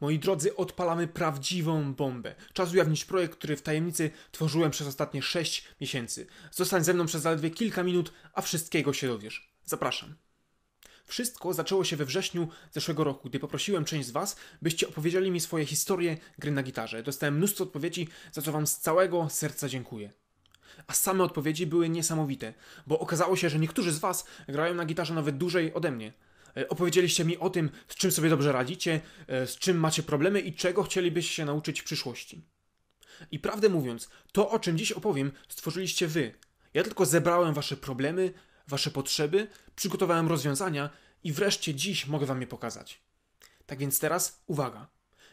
Moi drodzy, odpalamy prawdziwą bombę. Czas ujawnić projekt, który w tajemnicy tworzyłem przez ostatnie 6 miesięcy. Zostań ze mną przez zaledwie kilka minut, a wszystkiego się dowiesz. Zapraszam. Wszystko zaczęło się we wrześniu zeszłego roku, gdy poprosiłem część z Was, byście opowiedzieli mi swoje historie gry na gitarze. Dostałem mnóstwo odpowiedzi, za co Wam z całego serca dziękuję. A same odpowiedzi były niesamowite, bo okazało się, że niektórzy z Was grają na gitarze nawet dłużej ode mnie. E, opowiedzieliście mi o tym, z czym sobie dobrze radzicie, e, z czym macie problemy i czego chcielibyście się nauczyć w przyszłości. I prawdę mówiąc, to o czym dziś opowiem, stworzyliście wy. Ja tylko zebrałem wasze problemy, wasze potrzeby, przygotowałem rozwiązania i wreszcie dziś mogę wam je pokazać. Tak więc teraz uwaga.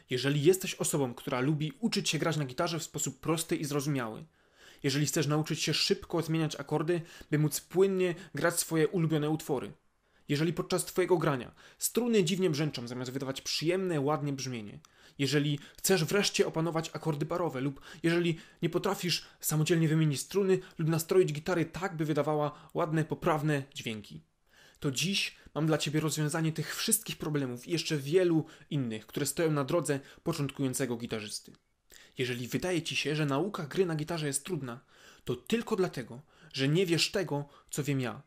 Jeżeli jesteś osobą, która lubi uczyć się grać na gitarze w sposób prosty i zrozumiały, jeżeli chcesz nauczyć się szybko zmieniać akordy, by móc płynnie grać swoje ulubione utwory, jeżeli podczas Twojego grania struny dziwnie brzęczą zamiast wydawać przyjemne, ładnie brzmienie, jeżeli chcesz wreszcie opanować akordy barowe lub jeżeli nie potrafisz samodzielnie wymienić struny lub nastroić gitary tak, by wydawała ładne, poprawne dźwięki, to dziś mam dla Ciebie rozwiązanie tych wszystkich problemów i jeszcze wielu innych, które stoją na drodze początkującego gitarzysty. Jeżeli wydaje Ci się, że nauka gry na gitarze jest trudna, to tylko dlatego, że nie wiesz tego, co wiem ja.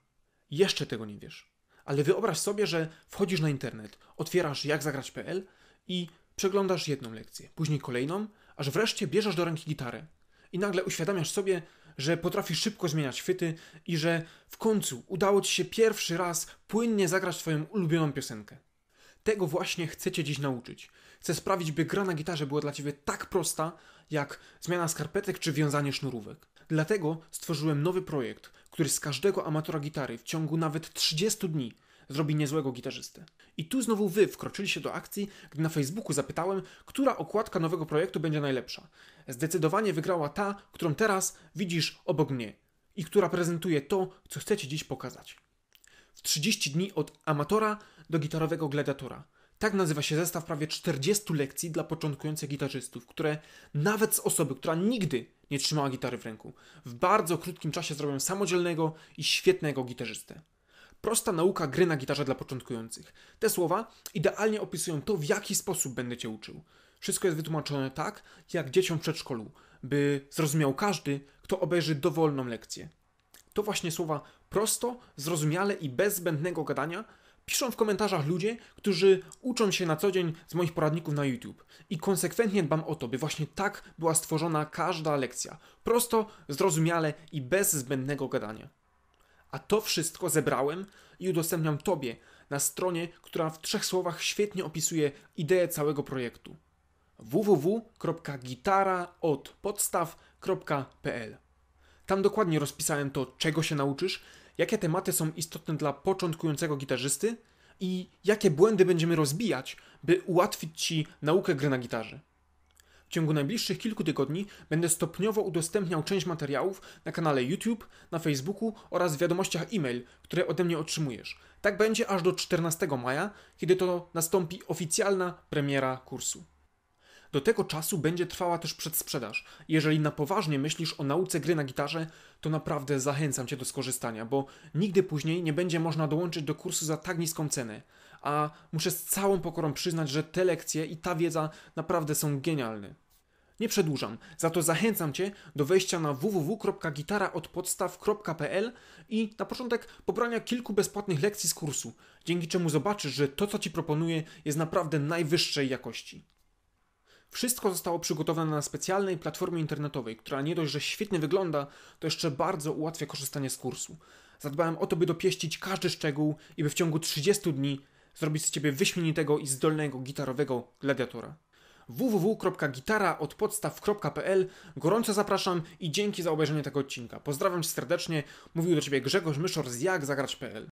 Jeszcze tego nie wiesz. Ale wyobraź sobie, że wchodzisz na internet, otwierasz jakzagrać.pl i przeglądasz jedną lekcję, później kolejną, aż wreszcie bierzesz do ręki gitarę. I nagle uświadamiasz sobie, że potrafisz szybko zmieniać chwyty i że w końcu udało ci się pierwszy raz płynnie zagrać swoją ulubioną piosenkę. Tego właśnie chcę cię dziś nauczyć. Chcę sprawić, by gra na gitarze była dla ciebie tak prosta, jak zmiana skarpetek czy wiązanie sznurówek. Dlatego stworzyłem nowy projekt, który z każdego amatora gitary w ciągu nawet 30 dni zrobi niezłego gitarzystę. I tu znowu wy wkroczyliście do akcji, gdy na Facebooku zapytałem, która okładka nowego projektu będzie najlepsza. Zdecydowanie wygrała ta, którą teraz widzisz obok mnie i która prezentuje to, co chcecie dziś pokazać. W 30 dni od amatora do gitarowego gladiatora – tak nazywa się zestaw prawie 40 lekcji dla początkujących gitarzystów, które nawet z osoby, która nigdy nie trzymała gitary w ręku, w bardzo krótkim czasie zrobią samodzielnego i świetnego gitarzystę. Prosta nauka gry na gitarze dla początkujących. Te słowa idealnie opisują to, w jaki sposób będę cię uczył. Wszystko jest wytłumaczone tak, jak dzieciom w przedszkolu, by zrozumiał każdy, kto obejrzy dowolną lekcję. To właśnie słowa prosto, zrozumiale i bez zbędnego gadania Piszą w komentarzach ludzie, którzy uczą się na co dzień z moich poradników na YouTube. I konsekwentnie dbam o to, by właśnie tak była stworzona każda lekcja. Prosto, zrozumiale i bez zbędnego gadania. A to wszystko zebrałem i udostępniam Tobie na stronie, która w trzech słowach świetnie opisuje ideę całego projektu. www.gitaraodpodstaw.pl Tam dokładnie rozpisałem to, czego się nauczysz jakie tematy są istotne dla początkującego gitarzysty i jakie błędy będziemy rozbijać, by ułatwić Ci naukę gry na gitarze. W ciągu najbliższych kilku tygodni będę stopniowo udostępniał część materiałów na kanale YouTube, na Facebooku oraz w wiadomościach e-mail, które ode mnie otrzymujesz. Tak będzie aż do 14 maja, kiedy to nastąpi oficjalna premiera kursu. Do tego czasu będzie trwała też przedsprzedaż. Jeżeli na poważnie myślisz o nauce gry na gitarze, to naprawdę zachęcam Cię do skorzystania, bo nigdy później nie będzie można dołączyć do kursu za tak niską cenę. A muszę z całą pokorą przyznać, że te lekcje i ta wiedza naprawdę są genialne. Nie przedłużam, za to zachęcam Cię do wejścia na www.gitaraodpodstaw.pl i na początek pobrania kilku bezpłatnych lekcji z kursu, dzięki czemu zobaczysz, że to, co Ci proponuję, jest naprawdę najwyższej jakości. Wszystko zostało przygotowane na specjalnej platformie internetowej, która nie dość, że świetnie wygląda, to jeszcze bardzo ułatwia korzystanie z kursu. Zadbałem o to, by dopieścić każdy szczegół i by w ciągu 30 dni zrobić z ciebie wyśmienitego i zdolnego gitarowego gladiatora. www.gitaraodpodstaw.pl Gorąco zapraszam i dzięki za obejrzenie tego odcinka. Pozdrawiam cię serdecznie. Mówił do ciebie Grzegorz Myszor z jakzagrać.pl